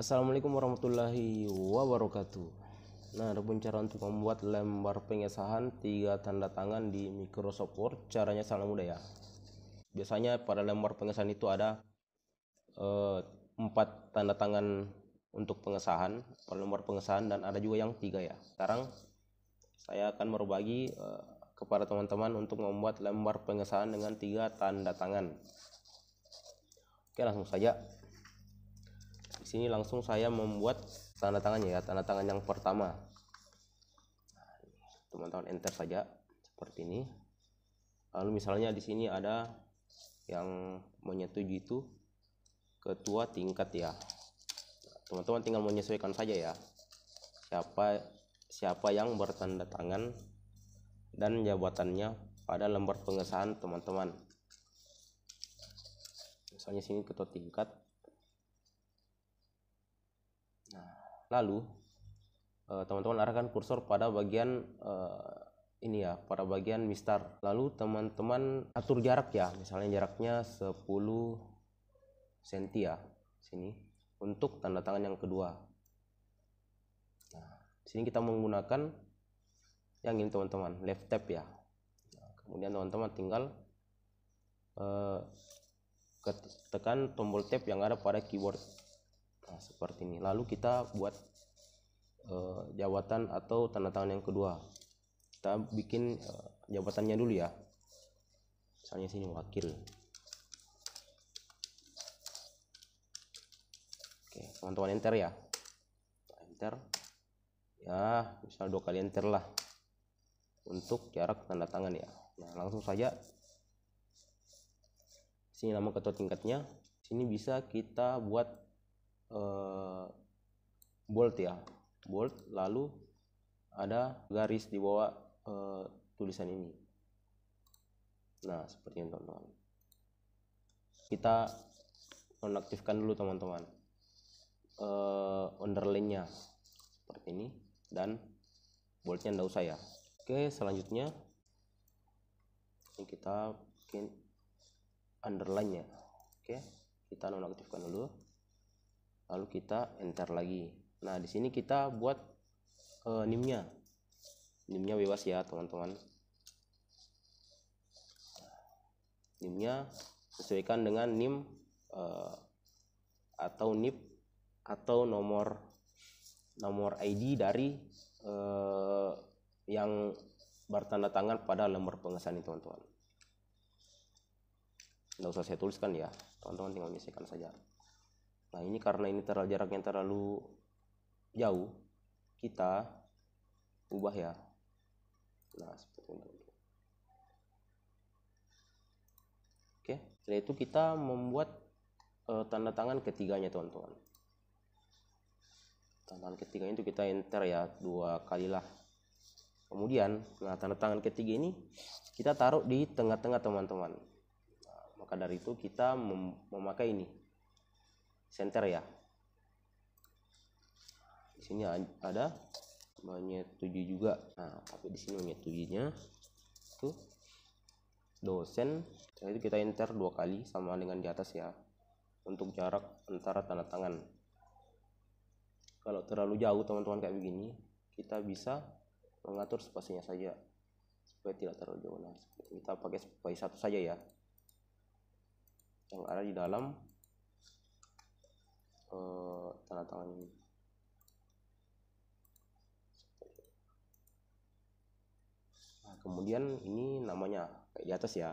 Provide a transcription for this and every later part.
Assalamualaikum warahmatullahi wabarakatuh. Nah, ada pun cara untuk membuat lembar pengesahan tiga tanda tangan di Microsoft Word. Caranya sangat mudah ya. Biasanya pada lembar pengesahan itu ada eh, empat tanda tangan untuk pengesahan, pada lembar pengesahan dan ada juga yang tiga ya. Sekarang saya akan berbagi eh, kepada teman-teman untuk membuat lembar pengesahan dengan tiga tanda tangan. Oke, langsung saja sini langsung saya membuat tanda tangannya ya tanda tangan yang pertama teman-teman enter saja seperti ini lalu misalnya di sini ada yang menyetujui itu ketua tingkat ya teman-teman tinggal menyesuaikan saja ya siapa siapa yang bertanda tangan dan jabatannya pada lembar pengesahan teman-teman misalnya sini ketua tingkat Lalu eh, teman-teman arahkan kursor pada bagian eh, ini ya, pada bagian mistar. Lalu teman-teman atur jarak ya, misalnya jaraknya 10 cm ya, sini untuk tanda tangan yang kedua. Nah, sini kita menggunakan yang ini teman-teman, left tab ya. Nah, kemudian teman-teman tinggal uh, tekan tombol tab yang ada pada keyboard nah, seperti ini lalu kita buat uh, jawatan atau tanda tangan yang kedua kita bikin uh, eh, jabatannya dulu ya misalnya sini wakil oke teman-teman enter ya enter ya misal dua kali enter lah untuk jarak tanda tangan ya nah langsung saja sini nama ketua tingkatnya sini bisa kita buat uh, bold ya bold lalu ada garis di bawah uh, tulisan ini nah seperti ini teman-teman kita nonaktifkan dulu teman-teman uh, eh, underline nya seperti ini dan boldnya tidak usah ya oke selanjutnya kita bikin underline nya oke kita nonaktifkan dulu lalu kita enter lagi nah di sini kita buat e, nimnya nimnya bebas ya teman-teman nimnya sesuaikan dengan nim e, atau nip atau nomor nomor ID dari e, yang bertanda tangan pada lembar pengesahan ini teman-teman nggak usah saya tuliskan ya teman-teman tinggal misalkan saja Nah ini karena ini terlalu jaraknya terlalu jauh, kita ubah ya. Nah seperti ini. Oke, setelah itu kita membuat e, tanda tangan ketiganya teman-teman. Tanda tangan ketiganya itu kita enter ya dua kali lah. Kemudian, nah tanda tangan ketiga ini kita taruh di tengah-tengah teman-teman. Nah, maka dari itu kita mem memakai ini center ya di sini ada monyet 7 juga nah tapi di sini monyet 7 nya itu dosen Jadi kita enter dua kali sama dengan di atas ya untuk jarak antara tanda tangan kalau terlalu jauh teman-teman kayak begini kita bisa mengatur spasinya saja supaya tidak terlalu jauh nah kita pakai spasi satu saja ya yang ada di dalam uh, eh, tanda tangan ini nah, kemudian ini namanya kayak di atas ya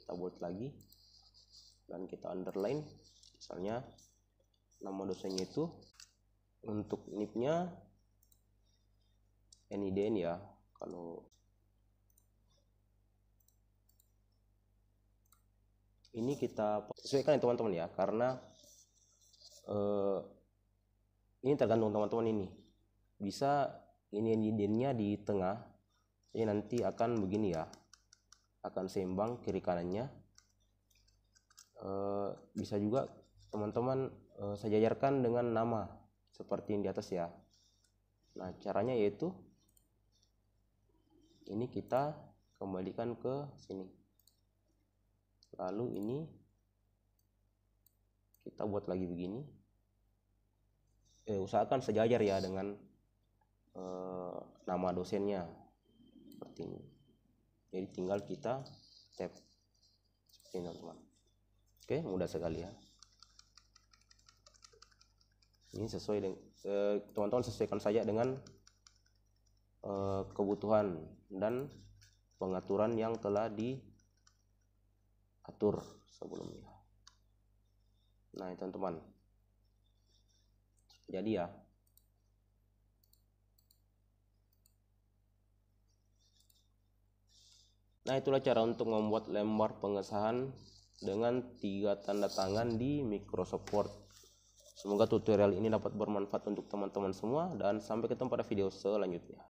kita buat lagi dan kita underline misalnya nama dosennya itu untuk nipnya NIDN ya kalau ini kita sesuaikan ya teman-teman ya karena eh, ini tergantung teman-teman ini bisa ini dindingnya di tengah ini nanti akan begini ya akan seimbang kiri kanannya eh, bisa juga teman-teman eh, saya jajarkan dengan nama seperti yang di atas ya nah caranya yaitu ini kita kembalikan ke sini lalu ini kita buat lagi begini eh, usahakan sejajar ya dengan eh, nama dosennya seperti ini jadi tinggal kita tap, seperti ini teman oke mudah sekali ya ini sesuai dengan teman eh, teman-teman sesuaikan saja dengan eh, kebutuhan dan pengaturan yang telah diatur sebelumnya nah teman-teman jadi ya Nah itulah cara untuk membuat lembar pengesahan dengan tiga tanda tangan di Microsoft Word. Semoga tutorial ini dapat bermanfaat untuk teman-teman semua dan sampai ketemu pada video selanjutnya.